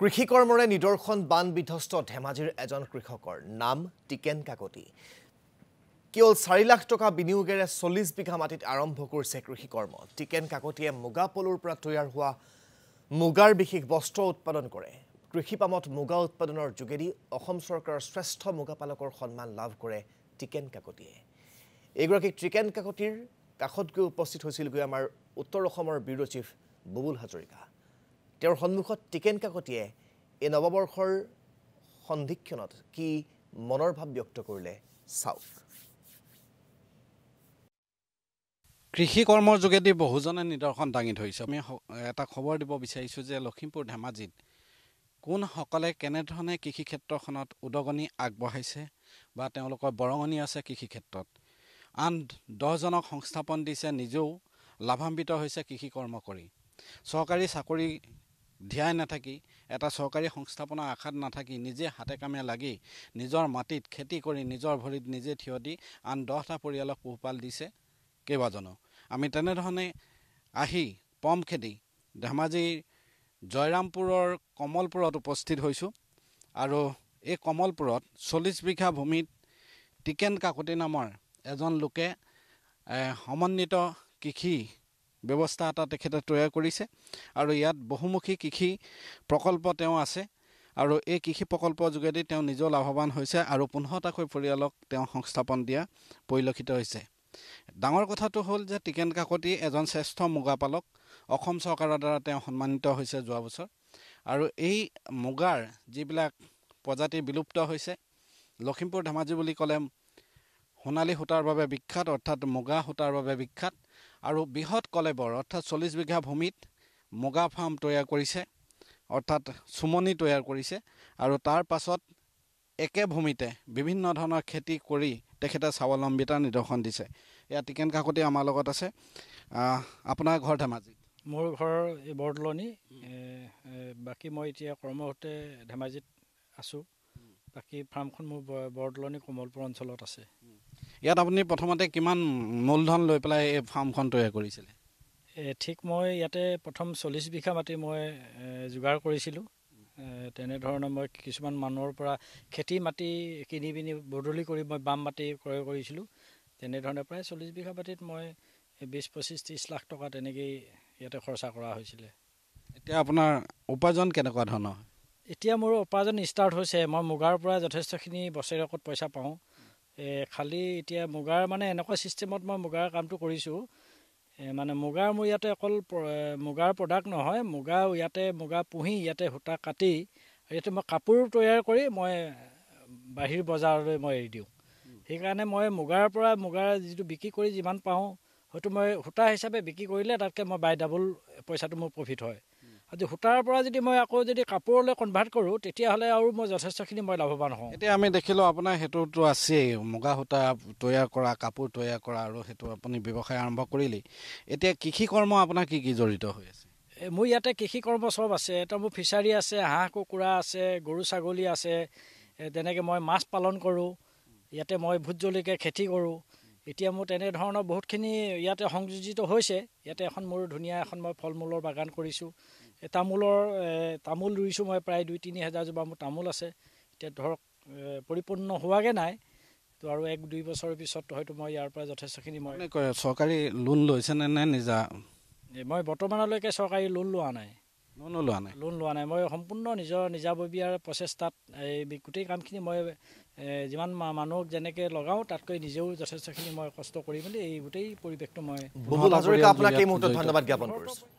কৃষি কৰ্মৰে নিদৰ্শন বান বিধ্বস্ত ধেমাজিৰ এজন কৃষকৰ নাম টিকেন কাকতি কেৱল চাৰি লাখ টকা বিনিয়োগেৰে চল্লিছ বিঘা মাটিত আৰম্ভ কৰিছে কৃষি কৰ্ম টিকেন কাকতিয়ে মুগা পলুৰ পৰা তৈয়াৰ হোৱা মুগাৰ বিশেষ বস্ত্ৰ উৎপাদন কৰে কৃষি পামত মুগা উৎপাদনৰ যোগেদি অসম চৰকাৰৰ শ্ৰেষ্ঠ মুগাপালকৰ সন্মান লাভ কৰে টিকেন কাকতিয়ে এইগৰাকী টিকেন কাকতিৰ কাষত গৈ উপস্থিত হৈছিলগৈ আমাৰ উত্তৰ অসমৰ ব্যুৰ' চীফ বুবুল হাজৰিকা তেওঁৰ সন্মুখত টিকেন কাকতীয়ে এই নৱবৰ্ষৰ সন্ধিক্ষণত কি মনৰ ভাৱ ব্যক্ত কৰিলে চাওক কৃষি কৰ্মৰ যোগেদি বহুজনে নিদৰ্শন দাঙি ধৰিছে আমি এটা খবৰ দিব বিচাৰিছোঁ যে লখিমপুৰ ধেমাজিত কোনসকলে কেনেধৰণে কৃষি ক্ষেত্ৰখনত উদগনি আগবঢ়াইছে বা তেওঁলোকৰ বৰঙণি আছে কৃষি ক্ষেত্ৰত আন দহজনক সংস্থাপন দিছে নিজেও লাভান্বিত হৈছে কৃষি কৰ্ম কৰি চৰকাৰী চাকৰি ধ্যাই নাথাকি এটা চৰকাৰী সংস্থাপনৰ আশাত নাথাকি নিজে হাতে কামে লাগি নিজৰ মাটিত খেতি কৰি নিজৰ ভৰিত নিজে থিয় দি আন দহটা পৰিয়ালক পোহপাল দিছে কেইবাজনো আমি তেনেধৰণে আহি পম খেদি ধেমাজিৰ জয়ৰামপুৰৰ কমলপুৰত উপস্থিত হৈছোঁ আৰু এই কমলপুৰত চল্লিছ বিঘা ভূমিত টিকেন কাকতি নামৰ এজন লোকে সমন্বিত কৃষি ব্যৱস্থা এটা তেখেতে তৈয়াৰ কৰিছে আৰু ইয়াত বহুমুখী কৃষি প্ৰকল্প তেওঁ আছে আৰু এই কৃষি প্ৰকল্পৰ যোগেদি তেওঁ নিজৰ লাভৱান হৈছে আৰু পোন্ধৰটাকৈ পৰিয়ালক তেওঁ সংস্থাপন দিয়া পৰিলক্ষিত হৈছে ডাঙৰ কথাটো হ'ল যে টিকেন কাকতি এজন শ্ৰেষ্ঠ মুগা পালক অসম চৰকাৰৰ দ্বাৰা তেওঁ সন্মানিত হৈছে যোৱা বছৰ আৰু এই মুগাৰ যিবিলাক প্ৰজাতি বিলুপ্ত হৈছে লখিমপুৰ ধেমাজি বুলি ক'লে সোণালী সূতাৰ বাবে বিখ্যাত অৰ্থাৎ মুগা সূতাৰ বাবে বিখ্যাত আৰু বৃহৎ কলেবৰ অৰ্থাৎ চল্লিছ বিঘা ভূমিত মুগা ফাৰ্ম তৈয়াৰ কৰিছে অৰ্থাৎ চুমনি তৈয়াৰ কৰিছে আৰু তাৰ পাছত একে ভূমিতে বিভিন্ন ধৰণৰ খেতি কৰি তেখেতে স্বাৱলম্বিতাৰ নিদৰ্শন দিছে এয়া টিকেন কাকতি আমাৰ লগত আছে আপোনাৰ ঘৰ ধেমাজি মোৰ ঘৰ এই বৰদলনি বাকী মই এতিয়া কৰ্মসূত্ৰে ধেমাজিত আছোঁ বাকী ফাৰ্মখন মোৰ বৰদলনি কোমলপুৰ অঞ্চলত আছে ইয়াত আপুনি প্ৰথমতে কিমান মূলধন লৈ পেলাই এই ফাৰ্মখন তৈয়াৰ কৰিছিলে ঠিক মই ইয়াতে প্ৰথম চল্লিছ বিঘা মাটি মই যোগাৰ কৰিছিলোঁ তেনেধৰণে মই কিছুমান মানুহৰ পৰা খেতি মাটি কিনি পিনি বদলি কৰি মই বাম মাটি ক্ৰয় কৰিছিলোঁ তেনেধৰণে প্ৰায় চল্লিছ বিঘা মাটিত মই বিছ পঁচিছ ত্ৰিছ লাখ টকা তেনেকেই ইয়াতে খৰচা কৰা হৈছিলে এতিয়া আপোনাৰ উপাৰ্জন কেনেকুৱা ধৰণৰ এতিয়া মোৰ উপাৰ্জন ষ্টাৰ্ট হৈছে মই মুগাৰ পৰা যথেষ্টখিনি বছৰেকত পইচা পাওঁ খালী এতিয়া মুগাৰ মানে এনেকুৱা ছিষ্টেমত মই মুগাৰ কামটো কৰিছোঁ মানে মুগাৰ মোৰ ইয়াতে অকল মুগাৰ প্ৰডাক্ট নহয় মুগা ইয়াতে মুগা পুহি ইয়াতে সূতা কাটি ইয়াতে মই কাপোৰ তৈয়াৰ কৰি মই বাহিৰ বজাৰলৈ মই এৰি দিওঁ সেইকাৰণে মই মুগাৰ পৰা মুগাৰ যিটো বিক্ৰী কৰি যিমান পাওঁ হয়তো মই সূতা হিচাপে বিক্ৰী কৰিলে তাতকৈ মই বাই ডাবল পইচাটো মোৰ প্ৰফিট হয় আজি সূতাৰ পৰা যদি মই আকৌ যদি কাপোৰলৈ কনভাৰ্ট কৰোঁ তেতিয়াহ'লে আৰু মই যথেষ্টখিনি মই লাভৱান হওঁ এতিয়া আমি দেখিলোঁ আপোনাৰ সেইটোতো আছেই মুগা সূতা তৈয়াৰ কৰা কাপোৰ তৈয়াৰ কৰা আৰু সেইটো আপুনি ব্যৱসায় আৰম্ভ কৰিলেই এতিয়া কৃষি কৰ্ম আপোনাৰ কি কি জড়িত হৈ আছে মোৰ ইয়াতে কৃষি কৰ্ম চব আছে এতিয়া মোৰ ফিচাৰী আছে হাঁহ কুকুৰা আছে গৰু ছাগলী আছে তেনেকৈ মই মাছ পালন কৰোঁ ইয়াতে মই ভোট জলকীয়া খেতি কৰোঁ এতিয়া মোৰ তেনেধৰণৰ বহুতখিনি ইয়াতে সংযোজিত হৈছে ইয়াতে এখন মোৰ ধুনীয়া এখন মই ফল মূলৰ বাগান কৰিছোঁ তামোলৰ তামোল ৰুইছোঁ মই প্ৰায় দুই তিনি হাজাৰজোপা মোৰ তামোল আছে এতিয়া ধৰক পৰিপূৰ্ণ হোৱাগৈ নাই তো আৰু এক দুই বছৰৰ পিছত হয়তো মই ইয়াৰ পৰা যথেষ্টখিনি মই চৰকাৰী লোন লৈছেনে নে নিজা মই বৰ্তমানলৈকে চৰকাৰী লোন লোৱা নাই লোনো লোৱা নাই লোন লোৱা নাই মই সম্পূৰ্ণ নিজৰ নিজাববীয়াৰ প্ৰচেষ্টাত এই গোটেই কামখিনি মই যিমান মানুহক যেনেকৈ লগাওঁ তাতকৈ নিজেও যথেষ্টখিনি মই কষ্ট কৰি মেলি এই গোটেই পৰিৱেশটো মই